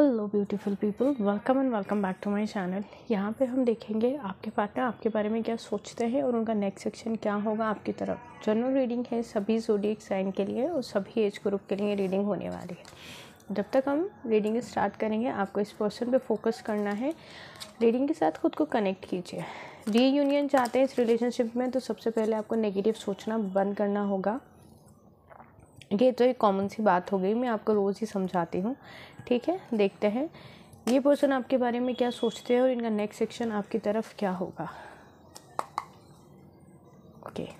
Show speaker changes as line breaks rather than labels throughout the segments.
Hello beautiful people welcome and welcome back to my channel यहाँ पे हम देखेंगे आपके पार्टनर आपके बारे में क्या सोचते हैं और उनका नेक्स्ट सेक्शन क्या होगा आपकी तरफ जनरल रीडिंग है सभी एक साइन के लिए और सभी एज ग्रुप के लिए रीडिंग होने वाली है जब तक हम रीडिंग स्टार्ट करेंगे आपको इस पर्सन पर फोकस करना है रीडिंग के साथ खुद को कनेक्ट कीजिए री यूनियन चाहते हैं इस रिलेशनशिप में तो सबसे पहले आपको नेगेटिव सोचना बंद करना होगा ये तो एक कॉमन सी बात हो गई मैं आपको रोज़ ही समझाती हूँ ठीक है देखते हैं ये पर्सन आपके बारे में क्या सोचते हैं और इनका नेक्स्ट सेक्शन आपकी तरफ क्या होगा ओके okay.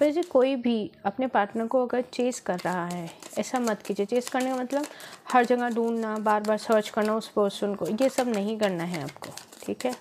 फिर जी कोई भी अपने पार्टनर को अगर चेस कर रहा है ऐसा मत कीजिए चेस करने का मतलब हर जगह ढूंढना बार बार सर्च करना उस पर्सन को ये सब नहीं करना है आपको ठीक है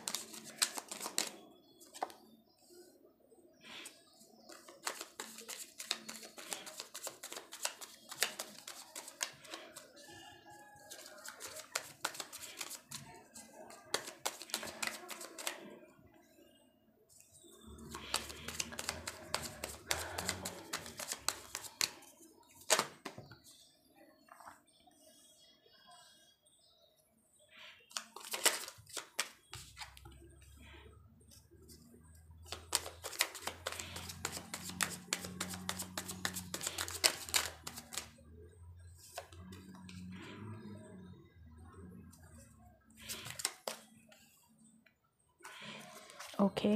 ओके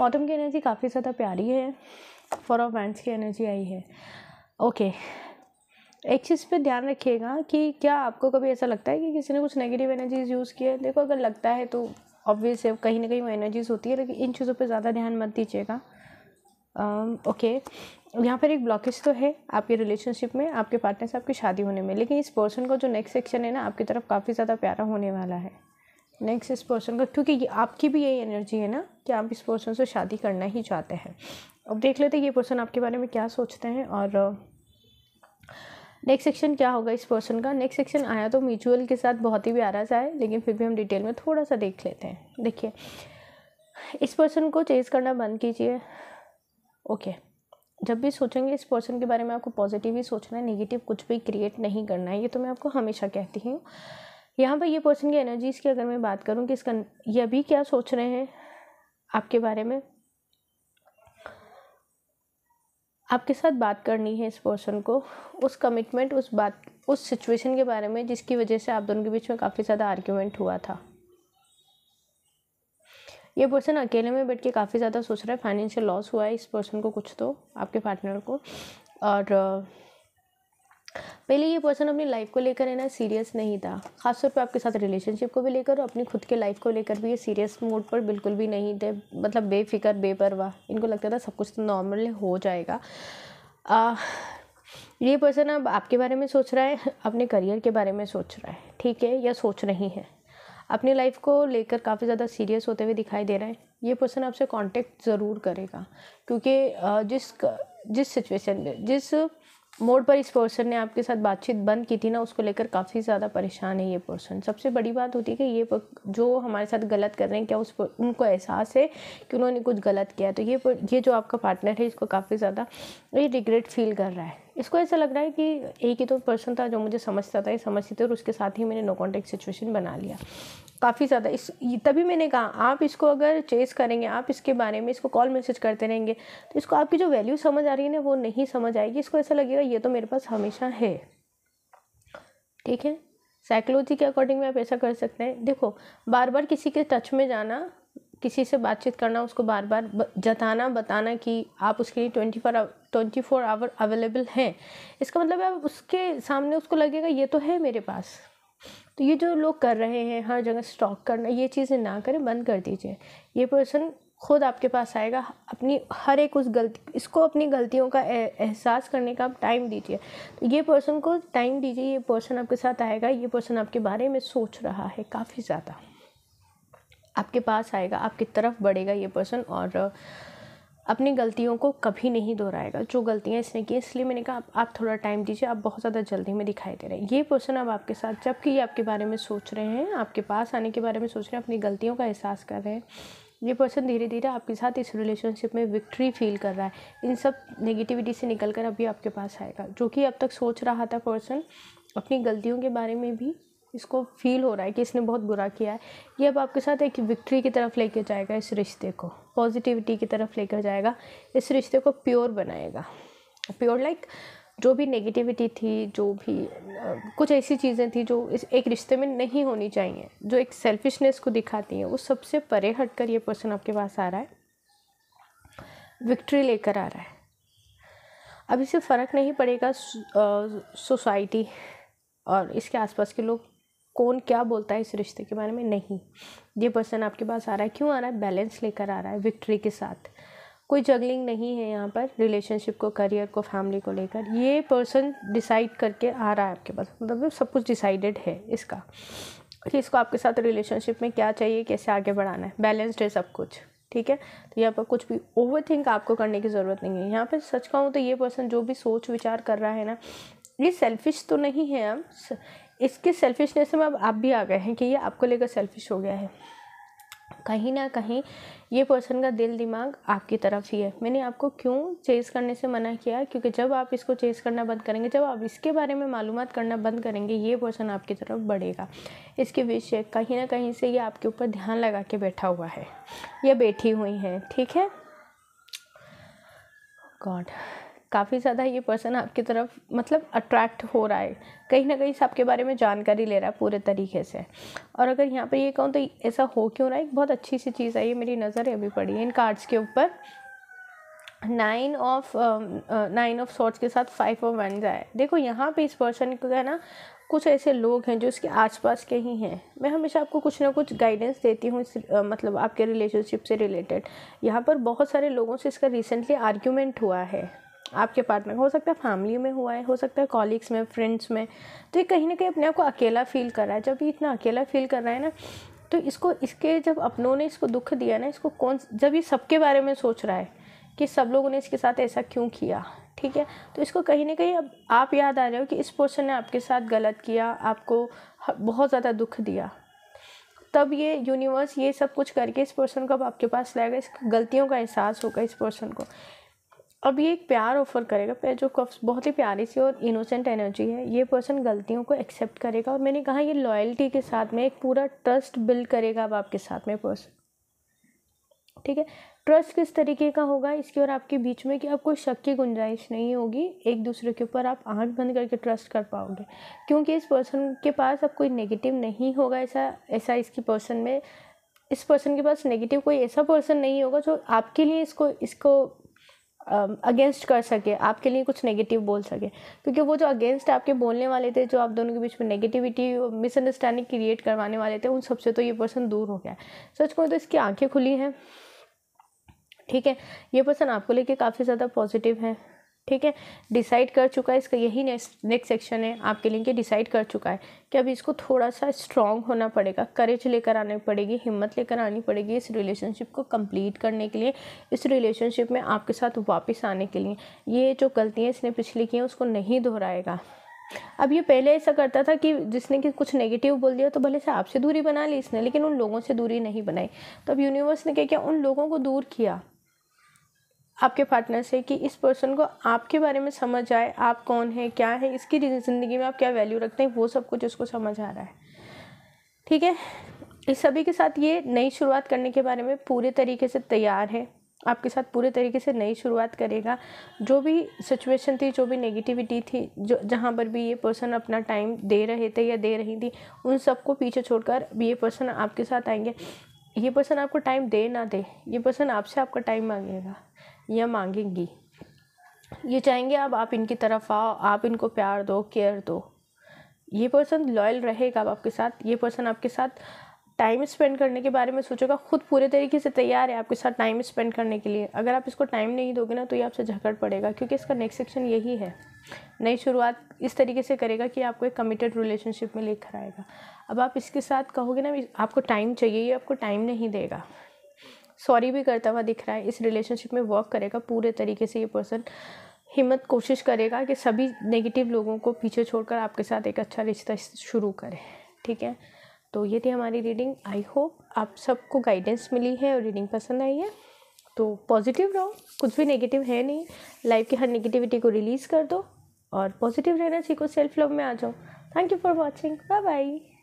मौतम की एनर्जी काफ़ी ज़्यादा प्यारी है फॉर ऑफ वैंस की एनर्जी आई है ओके एक चीज़ पे ध्यान रखिएगा कि क्या आपको कभी ऐसा लगता है कि किसी ने कुछ नेगेटिव एनर्जीज़ यूज़ किए देखो अगर लगता है तो ऑब्वियस है कहीं ना कहीं वो एनर्जीज़ होती है लेकिन इन चीज़ों पे ज़्यादा ध्यान मत दीजिएगा ओके um, okay. यहाँ पर एक ब्लॉकेज तो है आपके रिलेशनशिप में आपके पार्टनर से आपकी शादी होने में लेकिन इस पर्सन का जो नेक्स्ट सेक्शन है ना आपकी तरफ काफ़ी ज़्यादा प्यारा होने वाला है नेक्स्ट इस पर्सन का क्योंकि आपकी भी यही एनर्जी है ना कि आप इस पर्सन से शादी करना ही चाहते हैं अब देख लेते हैं ये पर्सन आपके बारे में क्या सोचते हैं और नेक्स्ट uh, सेक्शन क्या होगा इस पर्सन का नेक्स्ट सेक्शन आया तो म्यूचुअल के साथ बहुत ही प्यारा सा है लेकिन फिर भी हम डिटेल में थोड़ा सा देख लेते हैं देखिए इस पर्सन को चेज करना बंद कीजिए ओके जब भी सोचेंगे इस पर्सन के बारे में आपको पॉजिटिव ही सोचना है नेगेटिव कुछ भी क्रिएट नहीं करना है ये तो मैं आपको हमेशा कहती हूँ यहाँ पर ये पर्सन की एनर्जीज़ की अगर मैं बात करूँ कि इसका ये अभी क्या सोच रहे हैं आपके बारे में आपके साथ बात करनी है इस पर्सन को उस कमिटमेंट उस बात उस सिचुएशन के बारे में जिसकी वजह से आप दोनों के बीच में काफ़ी ज़्यादा आर्ग्यूमेंट हुआ था ये पर्सन अकेले में बैठ के काफ़ी ज़्यादा सोच रहा है फाइनेंशियल लॉस हुआ है इस पर्सन को कुछ तो आपके पार्टनर को और पहले ये पर्सन अपनी लाइफ को लेकर है ना सीरियस नहीं था खासतौर पे आपके साथ रिलेशनशिप को भी लेकर और अपनी खुद के लाइफ को लेकर भी ये सीरियस मोड पर बिल्कुल भी नहीं थे मतलब बेफिक्र बेपरवाह इनको लगता था सब कुछ तो नॉर्मल हो जाएगा आ, ये पर्सन अब आपके बारे में सोच रहा है अपने करियर के बारे में सोच रहा है ठीक है या सोच रही है अपनी लाइफ को लेकर काफ़ी ज़्यादा सीरियस होते हुए दिखाई दे रहा है ये पर्सन आपसे कांटेक्ट ज़रूर करेगा क्योंकि जिस जिस सिचुएशन में जिस मोड पर इस पर्सन ने आपके साथ बातचीत बंद की थी ना उसको लेकर काफ़ी ज़्यादा परेशान है ये पर्सन सबसे बड़ी बात होती है कि ये जो हमारे साथ गलत कर रहे हैं क्या उस पर उनको एहसास है कि उन्होंने कुछ गलत किया तो ये ये जो आपका पार्टनर है इसको काफ़ी ज़्यादा ये रिग्रेट फील कर रहा है इसको ऐसा लग रहा है कि एक ही तो पर्सन था जो मुझे समझता था ये समझती थी और उसके साथ ही मैंने नो कॉन्टेक्ट सिचुएशन बना लिया काफ़ी ज़्यादा इस तभी मैंने कहा आप इसको अगर चेस करेंगे आप इसके बारे में इसको कॉल मैसेज करते रहेंगे तो इसको आपकी जो वैल्यू समझ आ रही है ना वो नहीं समझ आएगी इसको ऐसा लगेगा ये तो मेरे पास हमेशा है ठीक है साइकोलॉजी के अकॉर्डिंग में आप ऐसा कर सकते हैं देखो बार बार किसी के टच में जाना किसी से बातचीत करना उसको बार बार जताना बताना कि आप उसके लिए twenty four twenty four hour available हैं इसका मतलब है उसके सामने उसको लगेगा ये तो है मेरे पास तो ये जो लोग कर रहे हैं हर जगह स्टॉक करना ये चीज़ें ना करें बंद कर दीजिए ये पर्सन खुद आपके पास आएगा अपनी हर एक उस गलती इसको अपनी गलतियों का एहसास करने का आप टाइम दीजिए तो ये पर्सन को टाइम दीजिए ये पर्सन आपके साथ आएगा ये पर्सन आपके बारे में सोच रहा है काफ़ी ज़्यादा आपके पास आएगा आपकी तरफ बढ़ेगा ये पर्सन और अपनी गलतियों को कभी नहीं दोहराएगा जो गलतियाँ इसने की इसलिए मैंने कहा आप, आप थोड़ा टाइम दीजिए आप बहुत ज़्यादा जल्दी में दिखाई दे रहे हैं ये पर्सन अब आपके साथ जबकि ये आपके बारे में सोच रहे हैं आपके पास आने के बारे में सोच रहे हैं अपनी गलतियों का एहसास कर रहे हैं ये पर्सन धीरे धीरे आपके साथ इस रिलेशनशिप में विक्ट्री फील कर रहा है इन सब नेगेटिविटी से निकल कर अभी आपके पास आएगा जो कि अब तक सोच रहा था पर्सन अपनी गलतियों के बारे में भी इसको फील हो रहा है कि इसने बहुत बुरा किया है ये अब आपके साथ एक विक्ट्री की तरफ लेके जाएगा इस रिश्ते को पॉजिटिविटी की तरफ लेकर जाएगा इस रिश्ते को प्योर बनाएगा प्योर लाइक जो भी नेगेटिविटी थी जो भी कुछ ऐसी चीज़ें थी जो इस एक रिश्ते में नहीं होनी चाहिए जो एक सेल्फिशनेस को दिखाती हैं वो सबसे परे हट कर ये पर्सन आपके पास आ रहा है विक्ट्री लेकर आ रहा है अभी से फ़र्क नहीं पड़ेगा सोसाइटी और इसके आसपास के लोग कौन क्या बोलता है इस रिश्ते के बारे में नहीं ये पर्सन आपके पास आ रहा है क्यों आ रहा है बैलेंस लेकर आ रहा है विक्ट्री के साथ कोई जगलिंग नहीं है यहाँ पर रिलेशनशिप को करियर को फैमिली को लेकर ये पर्सन डिसाइड करके आ रहा है आपके पास मतलब सब कुछ डिसाइडेड है इसका कि इसको आपके साथ रिलेशनशिप में क्या चाहिए कैसे आगे बढ़ाना है बैलेंस्ड है सब कुछ ठीक है तो यहाँ पर कुछ भी ओवर थिंक आपको करने की ज़रूरत नहीं है यहाँ पर सच कहूँ तो ये पर्सन जो भी सोच विचार कर रहा है ना ये सेल्फिश तो नहीं है हम इसके सेल्फिशनेस में अब आप भी आ गए हैं कि ये आपको लेकर सेल्फिश हो गया है कहीं ना कहीं ये पर्सन का दिल दिमाग आपकी तरफ ही है मैंने आपको क्यों चेज़ करने से मना किया क्योंकि जब आप इसको चेज़ करना बंद करेंगे जब आप इसके बारे में मालूम करना बंद करेंगे ये पर्सन आपकी तरफ बढ़ेगा इसके विषय कहीं ना कहीं से ये आपके ऊपर ध्यान लगा के बैठा हुआ है या बैठी हुई है ठीक है गॉड काफ़ी ज़्यादा ये पर्सन आपकी तरफ मतलब अट्रैक्ट हो रहा है कहीं ना कहीं आपके बारे में जानकारी ले रहा है पूरे तरीके से और अगर यहाँ पर ये कहूँ तो ऐसा हो क्यों रहा है एक बहुत अच्छी सी चीज़ है ये मेरी नज़र अभी पड़ी है इन कार्ड्स के ऊपर nine of nine of swords के साथ फाइव ऑफ वन जाए देखो यहाँ पे इस पर्सन को है ना कुछ ऐसे लोग हैं जो इसके आसपास के ही हैं मैं हमेशा आपको कुछ ना कुछ गाइडेंस देती हूँ इस uh, मतलब आपके रिलेशनशिप से रिलेटेड यहाँ पर बहुत सारे लोगों से इसका रिसेंटली आर्ग्यूमेंट हुआ है आपके पार्टनर हो सकता है फैमिली में हुआ है हो सकता है कॉलिग्स में फ्रेंड्स में तो ये कहीं ना कहीं अपने आप को अकेला फील कर रहा है जब ये इतना अकेला फील कर रहा है ना तो इसको इसके जब अपनों ने इसको दुख दिया ना इसको कौन जब ये सबके बारे में सोच रहा है कि सब लोगों ने इसके साथ ऐसा क्यों किया ठीक है तो इसको कहीं ना कहीं अब आप याद आ रहे हो कि इस पर्सन ने आपके साथ गलत किया आपको बहुत ज़्यादा दुख दिया तब ये यूनिवर्स ये सब कुछ करके इस पर्सन को अब आपके पास लाएगा इस गलतियों का एहसास होगा इस पर्सन को अब ये एक प्यार ऑफर करेगा प्यार जो कफ्स बहुत ही प्यारी सी और इनोसेंट एनर्जी है ये पर्सन गलतियों को एक्सेप्ट करेगा और मैंने कहा ये लॉयल्टी के साथ में एक पूरा ट्रस्ट बिल्ड करेगा अब आपके साथ में पर्सन ठीक है ट्रस्ट किस तरीके का होगा इसके और आपके बीच में कि अब कोई शक की गुंजाइश नहीं होगी एक दूसरे के ऊपर आप आँख बंद करके ट्रस्ट कर पाओगे क्योंकि इस पर्सन के पास अब कोई नेगेटिव नहीं होगा ऐसा ऐसा इसकी पर्सन में इस पर्सन के पास नेगेटिव कोई ऐसा पर्सन नहीं होगा जो आपके लिए इसको इसको अगेंस्ट कर सके आपके लिए कुछ नेगेटिव बोल सके क्योंकि वो जो अगेंस्ट आपके बोलने वाले थे जो आप दोनों के बीच में नेगेटिविटी मिसअंडरस्टैंडिंग क्रिएट करवाने वाले थे उन सबसे तो ये पर्सन दूर हो गया सच कहूँ तो इसकी आंखें खुली हैं ठीक है ये पर्सन आपको लेके काफ़ी ज़्यादा पॉजिटिव है ठीक है डिसाइड कर चुका है इसका यही नेक्स्ट नेक्स्ट सेक्शन है आपके लिए डिसाइड कर चुका है कि अब इसको थोड़ा सा स्ट्रॉन्ग होना पड़ेगा करेज लेकर आनी पड़ेगी हिम्मत लेकर आनी पड़ेगी इस रिलेशनशिप को कंप्लीट करने के लिए इस रिलेशनशिप में आपके साथ वापस आने के लिए ये जो गलतियाँ इसने पिछली की हैं उसको नहीं दोहराएगा अब ये पहले ऐसा करता था कि जिसने कि कुछ नेगेटिव बोल दिया तो भले से आपसे दूरी बना ली इसने लेकिन उन लोगों से दूरी नहीं बनाई तो अब यूनिवर्स ने क्या किया उन लोगों को दूर किया आपके पार्टनर से कि इस पर्सन को आपके बारे में समझ आए आप कौन है क्या है इसकी ज़िंदगी में आप क्या वैल्यू रखते हैं वो सब कुछ उसको समझ आ रहा है ठीक है इस सभी के साथ ये नई शुरुआत करने के बारे में पूरे तरीके से तैयार है आपके साथ पूरे तरीके से नई शुरुआत करेगा जो भी सिचुएशन थी जो भी नेगेटिविटी थी जो जहाँ पर भी ये पर्सन अपना टाइम दे रहे थे या दे रही थी उन सबको पीछे छोड़कर भी ये पर्सन आपके साथ आएंगे ये पर्सन आपको टाइम दे ना दे ये पर्सन आपसे आपका टाइम मांगेगा यह मांगेंगी ये चाहेंगे अब आप इनकी तरफ आओ आप इनको प्यार दो केयर दो ये पर्सन लॉयल रहेगा आपके साथ ये पर्सन आपके साथ टाइम स्पेंड करने के बारे में सोचेगा खुद पूरे तरीके से तैयार है आपके साथ टाइम स्पेंड करने के लिए अगर आप इसको टाइम नहीं दोगे ना तो ये आपसे झगड़ पड़ेगा क्योंकि इसका नेक्स्ट सेक्शन यही है नई शुरुआत इस तरीके से करेगा कि आपको एक कमिटेड रिलेशनशिप में लेकर आएगा अब आप इसके साथ कहोगे ना आपको टाइम चाहिए ये आपको टाइम नहीं देगा सॉरी भी करता हुआ दिख रहा है इस रिलेशनशिप में वर्क करेगा पूरे तरीके से ये पर्सन हिम्मत कोशिश करेगा कि सभी नेगेटिव लोगों को पीछे छोड़कर आपके साथ एक अच्छा रिश्ता शुरू करें ठीक है तो ये थी हमारी रीडिंग आई होप आप सबको गाइडेंस मिली है और रीडिंग पसंद आई है तो पॉजिटिव रहो कुछ भी नेगेटिव है नहीं लाइफ की हर नेगेटिविटी को रिलीज़ कर दो और पॉजिटिव रहना सीखो सेल्फ लव में आ जाओ thank you for watching bye bye